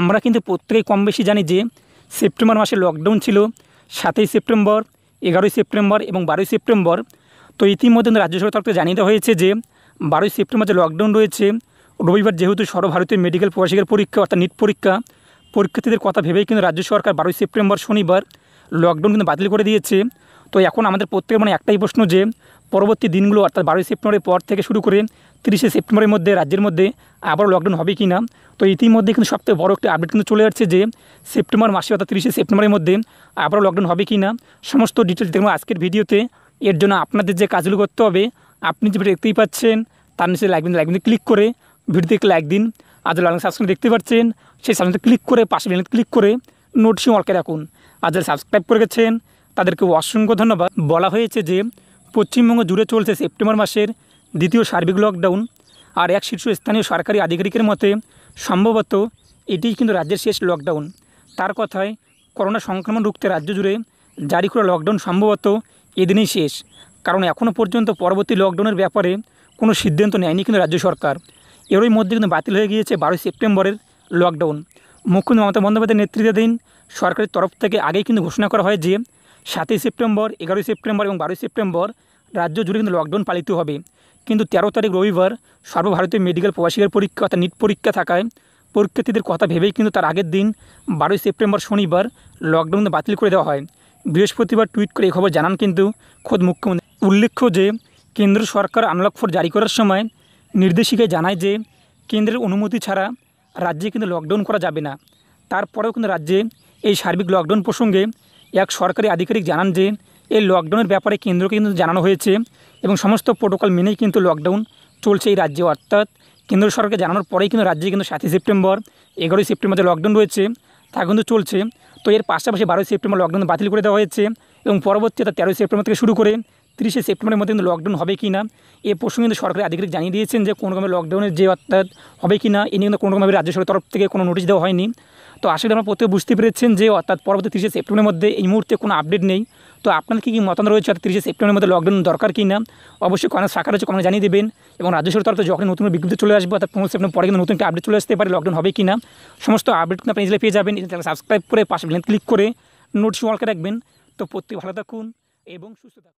আমরা কিন্তু প্রত্যেকেই কম বেশি জানি যে সেপ্টেম্বর মাসে লকডাউন ছিল সাতই সেপ্টেম্বর এগারোই সেপ্টেম্বর এবং বারোই সেপ্টেম্বর তো ইতিমধ্যে রাজ্য সরকার থেকে জানিয়ে দেওয়া হয়েছে যে বারোই সেপ্টেম্বর যে লকডাউন রয়েছে রবিবার যেহেতু সর্বভারতীয় মেডিকেল প্রবাসীকের পরীক্ষা অর্থাৎ নিট পরীক্ষা পরীক্ষার্থীদের কথা ভেবেই কিন্তু রাজ্য সরকার বারোই সেপ্টেম্বর শনিবার লকডাউন কিন্তু বাতিল করে দিয়েছে তো এখন আমাদের প্রত্যেকের মানে একটাই প্রশ্ন যে পরবর্তী দিনগুলো অর্থাৎ বারোই সেপ্টেম্বরের পর থেকে শুরু করে তিরিশে সেপ্টেম্বরের মধ্যে রাজ্যের মধ্যে আবার লকডাউন হবে কি না তো ইতিমধ্যে কিন্তু সবথেকে বড় একটা আপডেট কিন্তু চলে যাচ্ছে যে সেপ্টেম্বর মাসে অর্থাৎ তিরিশে সেপ্টেম্বরের মধ্যে আবারও লকডাউন হবে কি না সমস্ত ডিটেলস দেখবো আজকের ভিডিওতে এর জন্য আপনাদের যে কাজগুলো করতে হবে আপনি যে দেখতেই পাচ্ছেন তার নিচে লাইক লাইক ক্লিক করে ভিডিওতে লাইক দিন আর লাল সাবস্ক্রাইব দেখতে পাচ্ছেন সেই সাবস্ক্রাইব ক্লিক করে পাশে বেলেন ক্লিক করে নোটসিং অলকে রাখুন আর যারা সাবস্ক্রাইব করে গেছেন তাদেরকে অসংখ্য ধন্যবাদ বলা হয়েছে যে পশ্চিমবঙ্গ জুড়ে চলছে সেপ্টেম্বর মাসের দ্বিতীয় সার্বিক লকডাউন আর এক শীর্ষস্থানীয় সরকারি আধিকারিকের মতে সম্ভবত এটি কিন্তু রাজ্যের শেষ লকডাউন তার কথায় করোনা সংক্রমণ রুখতে রাজ্য জুড়ে জারি করা লকডাউন সম্ভবত এদিনেই শেষ কারণ এখনও পর্যন্ত পরবর্তী লকডাউনের ব্যাপারে কোনো সিদ্ধান্ত নেয়নি কিন্তু রাজ্য সরকার এরই মধ্যে কিন্তু বাতিল হয়ে গিয়েছে বারোই সেপ্টেম্বরের লকডাউন মুখ্যমন্ত্রী মমতা বন্দ্যোপাধ্যায়ের নেতৃত্বাধীন সরকারের তরফ থেকে আগেই কিন্তু ঘোষণা করা হয় যে সাতই সেপ্টেম্বর এগারোই সেপ্টেম্বর এবং বারোই সেপ্টেম্বর রাজ্য জুড়ে কিন্তু লকডাউন পালিত হবে কিন্তু তেরো তারিখ রবিবার সর্বভারতীয় মেডিকেল প্রবাসীদের পরীক্ষা অর্থাৎ নিট পরীক্ষা থাকায় পরীক্ষার্থীদের কথা ভেবেই কিন্তু তার আগের দিন বারোই সেপ্টেম্বর শনিবার লকডাউন বাতিল করে দেওয়া হয় বৃহস্পতিবার টুইট করে এই খবর জানান কিন্তু খোদ মুখ্যমন্ত্রী উল্লেখ্য যে কেন্দ্র সরকার আনলক ফোর জারি করার সময় নির্দেশিকায় জানায় যে কেন্দ্রের অনুমতি ছাড়া রাজ্যে কিন্তু লকডাউন করা যাবে না তারপরেও কিন্তু রাজ্যে এই সার্বিক লকডাউন প্রসঙ্গে এক সরকারি আধিকারিক জানান যে এই লকডাউনের ব্যাপারে কেন্দ্রকে কিন্তু জানানো হয়েছে এবং সমস্ত প্রোটোকল মেনেই কিন্তু লকডাউন চলছে এই রাজ্যে অর্থাৎ কেন্দ্র সরকারকে জানানোর পরেই কিন্তু রাজ্যে কিন্তু সাতই সেপ্টেম্বর এগারোই সেপ্টেম্বর যে লকডাউন রয়েছে তা কিন্তু চলছে তো এর পাশাপাশি বারোই সেপ্টেম্বর লকডাউন বাতিল করে দেওয়া হয়েছে এবং পরবর্তীতে তেরোই সেপ্টেম্বর থেকে শুরু করে তিরিশে সেপ্টেম্বরের মধ্যে কিন্তু লকডাউন হবে কি না এ প্রসঙ্গে কিন্তু সরকারি আধিকারিক জানিয়ে দিয়েছেন যে কোনো রকমের লকডাউনের যে অর্থাৎ হবে কি না এ নিয়ে কিন্তু কোনো রকমের রাজ্য সরকারের তরফ থেকে কোনো নোটিশ দেওয়া হয়নি তো আসলে আমরা প্রত্যেকে বুঝতে পেরেছেন যে অর্থাৎ পরবর্তী তিরিশে সেপ্টেম্বরের মধ্যে এই মুহূর্তে কোনো আপডেট নেই তো আপনাদের কী কী মতামত রয়েছে অর্থাৎ তিরিশে সেপ্টেম্বরের মধ্যে লকডাউন দরকার কি না অবশ্যই কোনো শাখা রয়েছে কোনো জানিয়ে দেবেন এবং রাজ্য সরকার তরফ যখন নতুন বিজ্ঞপ্তি চলে আসবে অর্থাৎ পনেরো সেপ্টেম্বর পরে কিন্তু নতুন একটা আপডেট চলে আসতে পারে লকডাউন হবে কি না সমস্ত আপডেট কিন্তু আপনি পেয়ে যাবেন এটা সাবস্ক্রাইব করে পাশে ক্লিক করে নোটস ওয়ালকে রাখবেন তো প্রত্যেক ভালো থাকুন এবং সুস্থ থাকুন